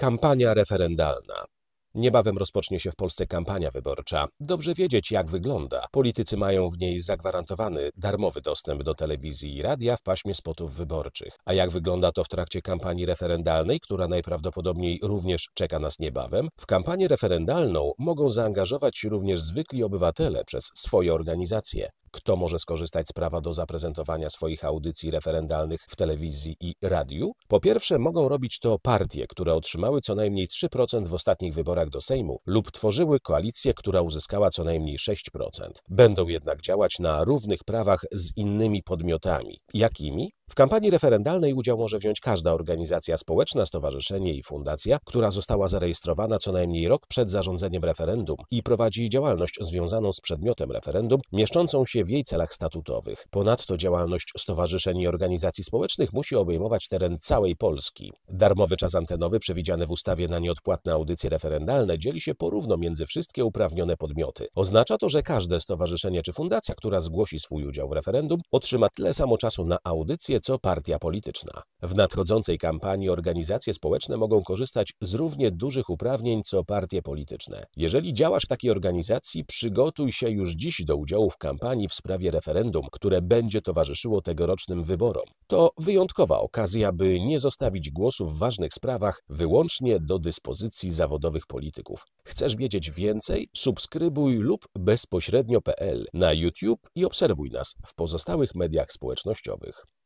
Kampania referendalna. Niebawem rozpocznie się w Polsce kampania wyborcza. Dobrze wiedzieć, jak wygląda. Politycy mają w niej zagwarantowany darmowy dostęp do telewizji i radia w paśmie spotów wyborczych. A jak wygląda to w trakcie kampanii referendalnej, która najprawdopodobniej również czeka nas niebawem? W kampanię referendalną mogą zaangażować się również zwykli obywatele przez swoje organizacje. Kto może skorzystać z prawa do zaprezentowania swoich audycji referendalnych w telewizji i radiu? Po pierwsze, mogą robić to partie, które otrzymały co najmniej 3% w ostatnich wyborach do Sejmu lub tworzyły koalicję, która uzyskała co najmniej 6%. Będą jednak działać na równych prawach z innymi podmiotami. Jakimi? W kampanii referendalnej udział może wziąć każda organizacja społeczna, stowarzyszenie i fundacja, która została zarejestrowana co najmniej rok przed zarządzeniem referendum i prowadzi działalność związaną z przedmiotem referendum, mieszczącą się w jej celach statutowych. Ponadto działalność stowarzyszeń i organizacji społecznych musi obejmować teren całej Polski. Darmowy czas antenowy przewidziany w ustawie na nieodpłatne audycje referendalne dzieli się porówno między wszystkie uprawnione podmioty. Oznacza to, że każde stowarzyszenie czy fundacja, która zgłosi swój udział w referendum, otrzyma tyle samo czasu na audycję, co partia polityczna. W nadchodzącej kampanii organizacje społeczne mogą korzystać z równie dużych uprawnień co partie polityczne. Jeżeli działasz w takiej organizacji, przygotuj się już dziś do udziału w kampanii w sprawie referendum, które będzie towarzyszyło tegorocznym wyborom. To wyjątkowa okazja, by nie zostawić głosu w ważnych sprawach wyłącznie do dyspozycji zawodowych polityków. Chcesz wiedzieć więcej? Subskrybuj lub bezpośrednio.pl na YouTube i obserwuj nas w pozostałych mediach społecznościowych.